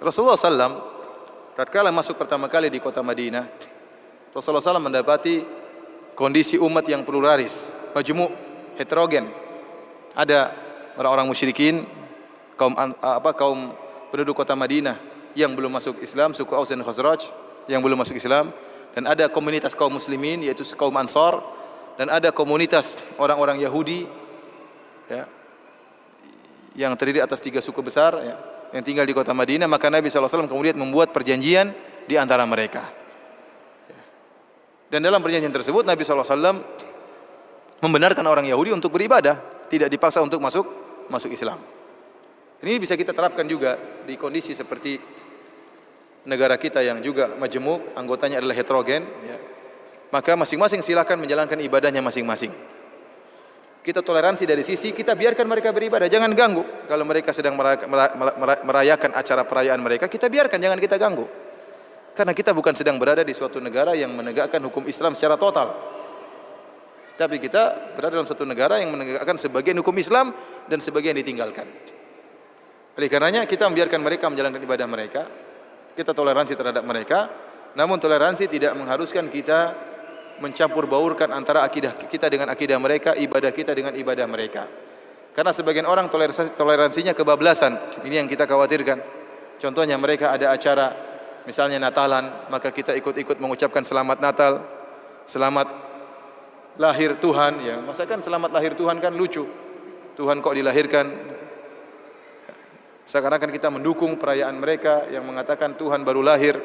Rasulullah SAW tatkala masuk pertama kali di kota Madinah, Rasulullah SAW mendapati kondisi umat yang pluralis, majemuk, heterogen. Ada orang-orang musyrikin, kaum apa kaum penduduk kota Madinah yang belum masuk Islam, suku Aus dan Khazraj yang belum masuk Islam, dan ada komunitas kaum muslimin yaitu kaum Ansar dan ada komunitas orang-orang Yahudi ya, yang terdiri atas tiga suku besar ya, yang tinggal di kota Madinah, maka Nabi SAW kemudian membuat perjanjian di antara mereka. Dan dalam perjanjian tersebut Nabi SAW membenarkan orang Yahudi untuk beribadah, tidak dipaksa untuk masuk masuk Islam. Ini bisa kita terapkan juga di kondisi seperti negara kita yang juga majemuk, anggotanya adalah heterogen, ya. maka masing-masing silakan menjalankan ibadahnya masing-masing kita toleransi dari sisi kita biarkan mereka beribadah, jangan ganggu. Kalau mereka sedang merayakan acara perayaan mereka, kita biarkan, jangan kita ganggu. Karena kita bukan sedang berada di suatu negara yang menegakkan hukum Islam secara total. Tapi kita berada dalam suatu negara yang menegakkan sebagian hukum Islam dan sebagian ditinggalkan. Oleh karenanya kita membiarkan mereka menjalankan ibadah mereka, kita toleransi terhadap mereka, namun toleransi tidak mengharuskan kita mencampur baurkan antara akidah kita dengan akidah mereka, ibadah kita dengan ibadah mereka. Karena sebagian orang toleransi, toleransinya kebablasan. Ini yang kita khawatirkan. Contohnya mereka ada acara misalnya Natalan, maka kita ikut-ikut mengucapkan selamat Natal, selamat lahir Tuhan ya. Masa kan selamat lahir Tuhan kan lucu. Tuhan kok dilahirkan sekarang kan kita mendukung perayaan mereka yang mengatakan Tuhan baru lahir.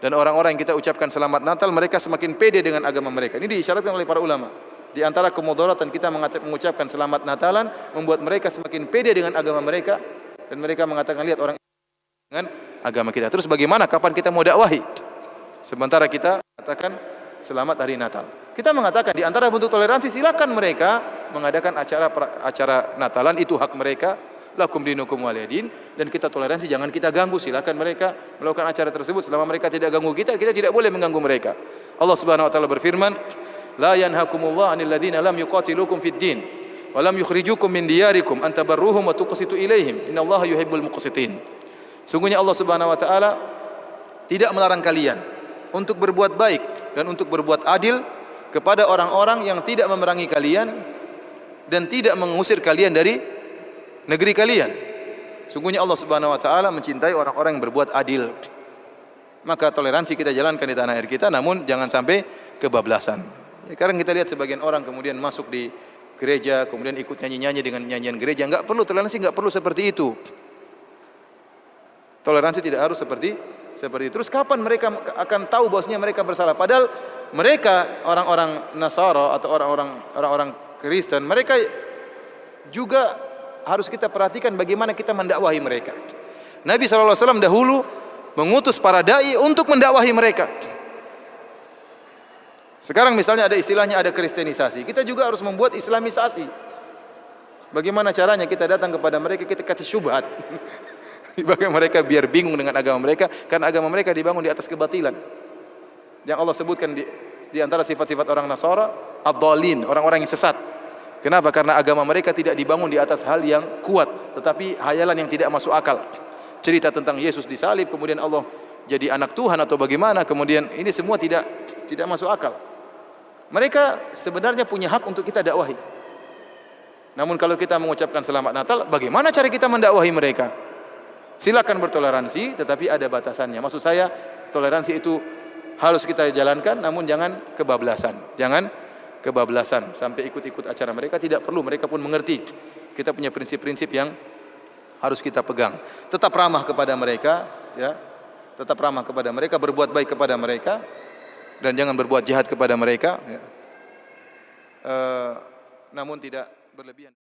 Dan orang-orang yang kita ucapkan selamat Natal, mereka semakin pede dengan agama mereka. Ini diisyaratkan oleh para ulama. Di antara kemudaratan kita mengucapkan selamat Natalan membuat mereka semakin pede dengan agama mereka dan mereka mengatakan lihat orang dengan agama kita. Terus bagaimana kapan kita mau dakwahi? Sementara kita katakan selamat hari Natal. Kita mengatakan di antara bentuk toleransi silakan mereka mengadakan acara acara Natalan itu hak mereka lakum dinukum waliyadin dan kita toleransi jangan kita ganggu silakan mereka melakukan acara tersebut selama mereka tidak ganggu kita kita tidak boleh mengganggu mereka Allah Subhanahu wa taala berfirman la yanhakumullah anil ladina lam yuqatilukum fid din wa lam yukhrijukum min diyarikum an tabarruhum wa tuqsitu ilaihim innallaha yuhibbul muqsitin sungguhnya Allah Subhanahu wa taala tidak melarang kalian untuk berbuat baik dan untuk berbuat adil kepada orang-orang yang tidak memerangi kalian dan tidak mengusir kalian dari negeri kalian. Sungguhnya Allah Subhanahu wa taala mencintai orang-orang yang berbuat adil. Maka toleransi kita jalankan di tanah air kita namun jangan sampai kebablasan. Ya, sekarang kita lihat sebagian orang kemudian masuk di gereja, kemudian ikut nyanyi-nyanyi dengan nyanyian gereja. Enggak perlu toleransi, enggak perlu seperti itu. Toleransi tidak harus seperti seperti itu. Terus kapan mereka akan tahu bahwasanya mereka bersalah? Padahal mereka orang-orang Nasara atau orang-orang orang-orang Kristen, mereka juga harus kita perhatikan bagaimana kita mendakwahi mereka. Nabi SAW dahulu mengutus para da'i untuk mendakwahi mereka. Sekarang misalnya ada istilahnya ada kristenisasi. Kita juga harus membuat islamisasi. Bagaimana caranya kita datang kepada mereka, kita kasih syubhat. Bagaimana mereka biar bingung dengan agama mereka, karena agama mereka dibangun di atas kebatilan. Yang Allah sebutkan di, di antara sifat-sifat orang Nasara, ad orang-orang yang sesat. Kenapa? Karena agama mereka tidak dibangun di atas hal yang kuat, tetapi hayalan yang tidak masuk akal. Cerita tentang Yesus disalib, kemudian Allah jadi anak Tuhan atau bagaimana, kemudian ini semua tidak tidak masuk akal. Mereka sebenarnya punya hak untuk kita dakwahi. Namun kalau kita mengucapkan selamat Natal, bagaimana cara kita mendakwahi mereka? Silakan bertoleransi, tetapi ada batasannya. Maksud saya, toleransi itu harus kita jalankan, namun jangan kebablasan, jangan kebablasan sampai ikut-ikut acara mereka tidak perlu mereka pun mengerti kita punya prinsip-prinsip yang harus kita pegang tetap ramah kepada mereka ya tetap ramah kepada mereka berbuat baik kepada mereka dan jangan berbuat jahat kepada mereka ya. e, namun tidak berlebihan